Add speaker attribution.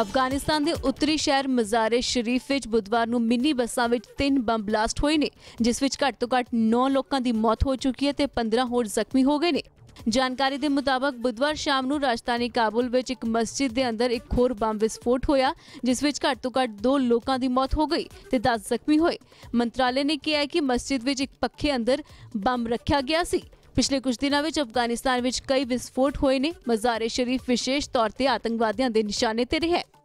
Speaker 1: ਅਫਗਾਨਿਸਤਾਨ ਦੇ ਉੱਤਰੀ ਸ਼ਹਿਰ ਮਜ਼ਾਰੇ ਸ਼ਰੀਫ ਵਿੱਚ ਬੁੱਧਵਾਰ ਨੂੰ ਮਿੰਨੀ ਬੱਸਾਂ ਵਿੱਚ ਤਿੰਨ ਬੰਬ ਬਲਾਸਟ ਹੋਏ ਨੇ ਜਿਸ ਵਿੱਚ ਘੱਟ ਤੋਂ ਘੱਟ 9 ਲੋਕਾਂ ਦੀ ਮੌਤ ਹੋ ਚੁੱਕੀ ਹੈ ਤੇ 15 ਹੋਰ ਜ਼ਖਮੀ ਹੋ ਗਏ ਨੇ ਜਾਣਕਾਰੀ ਦੇ ਮੁਤਾਬਕ ਬੁੱਧਵਾਰ ਸ਼ਾਮ ਨੂੰ ਰਾਜਧਾਨੀ ਕਾਬੁਲ ਵਿੱਚ ਇੱਕ ਮਸਜਿਦ ਦੇ ਅੰਦਰ ਇੱਕ ਹੋਰ ਬੰਬ ਵਿਸਫੋਟ ਹੋਇਆ ਜਿਸ ਵਿੱਚ ਘੱਟ ਤੋਂ ਘੱਟ 2 ਲੋਕਾਂ ਦੀ ਮੌਤ ਹੋ ਗਈ ਤੇ 10 ਜ਼ਖਮੀ ਹੋਏ ਮੰਤਰਾਲੇ ਨੇ ਕਿਹਾ ਕਿ ਮਸਜਿਦ ਵਿੱਚ ਇੱਕ ਪੱਖੇ ਅੰਦਰ ਬੰਬ ਰੱਖਿਆ ਗਿਆ ਸੀ ਪਿਛਲੇ ਕੁਝ ਦਿਨਾਂ ਵਿੱਚ ਅਫਗਾਨਿਸਤਾਨ ਵਿੱਚ ਕਈ ਵਿਸਫੋਟ ਹੋਏ ਨੇ ਮਜ਼ਾਰੇ ਸ਼ਰੀਫ ਵਿਸ਼ੇਸ਼ ਤੌਰ ਤੇ ਆਤੰਕਵਾਦੀਆਂ ਦੇ ਨਿਸ਼ਾਨੇ ਤੇ ਰਿਹਾ